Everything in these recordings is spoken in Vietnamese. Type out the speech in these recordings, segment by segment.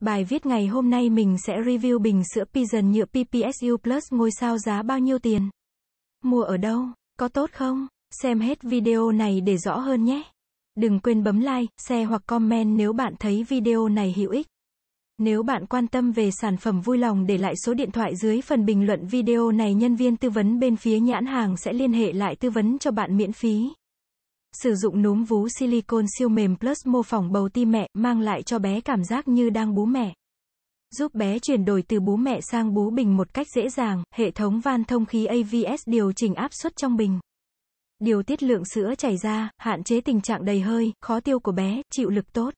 Bài viết ngày hôm nay mình sẽ review bình sữa Pigeon nhựa PPSU Plus ngôi sao giá bao nhiêu tiền? Mua ở đâu? Có tốt không? Xem hết video này để rõ hơn nhé. Đừng quên bấm like, share hoặc comment nếu bạn thấy video này hữu ích. Nếu bạn quan tâm về sản phẩm vui lòng để lại số điện thoại dưới phần bình luận video này nhân viên tư vấn bên phía nhãn hàng sẽ liên hệ lại tư vấn cho bạn miễn phí. Sử dụng núm vú silicone siêu mềm plus mô phỏng bầu ti mẹ, mang lại cho bé cảm giác như đang bú mẹ. Giúp bé chuyển đổi từ bú mẹ sang bú bình một cách dễ dàng, hệ thống van thông khí AVS điều chỉnh áp suất trong bình. Điều tiết lượng sữa chảy ra, hạn chế tình trạng đầy hơi, khó tiêu của bé, chịu lực tốt.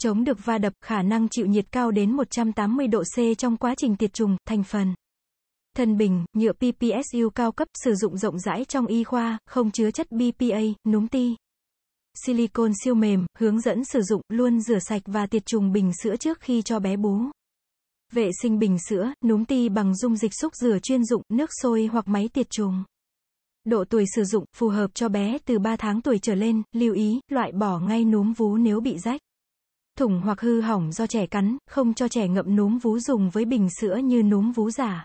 Chống được va đập, khả năng chịu nhiệt cao đến 180 độ C trong quá trình tiệt trùng, thành phần. Thân bình, nhựa PPSU cao cấp sử dụng rộng rãi trong y khoa, không chứa chất BPA, núm ti. Silicon siêu mềm, hướng dẫn sử dụng, luôn rửa sạch và tiệt trùng bình sữa trước khi cho bé bú. Vệ sinh bình sữa, núm ti bằng dung dịch xúc rửa chuyên dụng, nước sôi hoặc máy tiệt trùng. Độ tuổi sử dụng, phù hợp cho bé từ 3 tháng tuổi trở lên, lưu ý, loại bỏ ngay núm vú nếu bị rách. Thủng hoặc hư hỏng do trẻ cắn, không cho trẻ ngậm núm vú dùng với bình sữa như núm vú giả.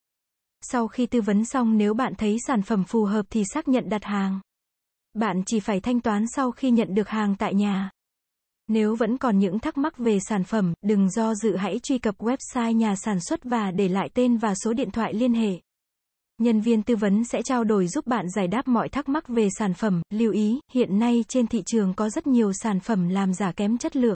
Sau khi tư vấn xong nếu bạn thấy sản phẩm phù hợp thì xác nhận đặt hàng. Bạn chỉ phải thanh toán sau khi nhận được hàng tại nhà. Nếu vẫn còn những thắc mắc về sản phẩm, đừng do dự hãy truy cập website nhà sản xuất và để lại tên và số điện thoại liên hệ. Nhân viên tư vấn sẽ trao đổi giúp bạn giải đáp mọi thắc mắc về sản phẩm. Lưu ý, hiện nay trên thị trường có rất nhiều sản phẩm làm giả kém chất lượng.